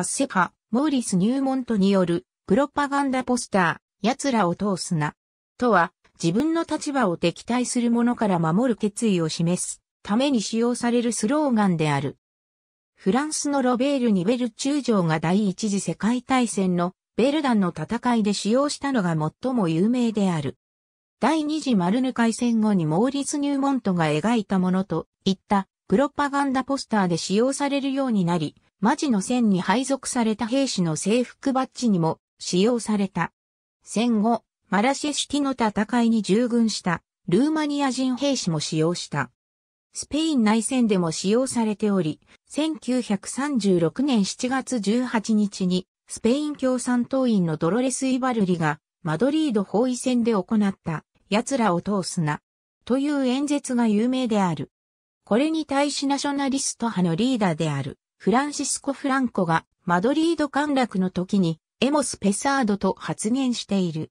パッセモーリス入門とによるプロパガンダポスター、奴らを通すな。とは、自分の立場を敵対する者から守る決意を示すために使用されるスローガンである。フランスのロベール・ニベル中将が第一次世界大戦のベルダンの戦いで使用したのが最も有名である。第二次マルヌ海戦後にモーリス・ニューモントが描いたものといったプロパガンダポスターで使用されるようになり、マジの戦に配属された兵士の制服バッジにも使用された。戦後、マラシェシティの戦いに従軍したルーマニア人兵士も使用した。スペイン内戦でも使用されており、1936年7月18日にスペイン共産党員のドロレス・イバルリがマドリード包囲戦で行った奴らを通すなという演説が有名である。これに対しナショナリスト派のリーダーであるフランシスコ・フランコがマドリード陥落の時にエモス・ペサードと発言している。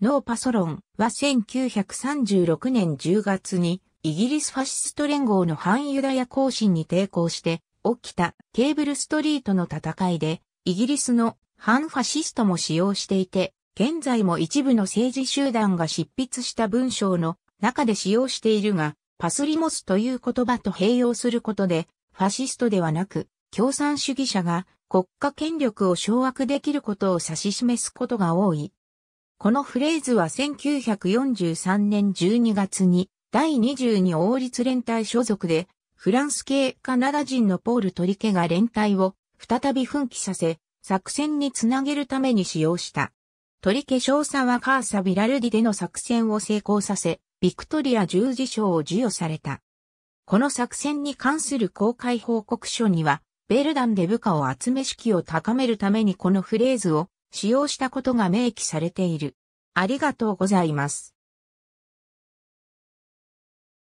ノーパソロンは1936年10月にイギリスファシスト連合の反ユダヤ行進に抵抗して起きたケーブルストリートの戦いでイギリスの反ファシストも使用していて、現在も一部の政治集団が執筆した文章の中で使用しているが、パスリモスという言葉と併用することでファシストではなく、共産主義者が国家権力を掌握できることを指し示すことが多い。このフレーズは1943年12月に第22王立連隊所属でフランス系カナダ人のポール・トリケが連隊を再び奮起させ作戦につなげるために使用した。トリケ少佐はカーサ・ビラルディでの作戦を成功させ、ビクトリア十字章を授与された。この作戦に関する公開報告書には、ベルダンで部下を集め士気を高めるためにこのフレーズを使用したことが明記されている。ありがとうございます。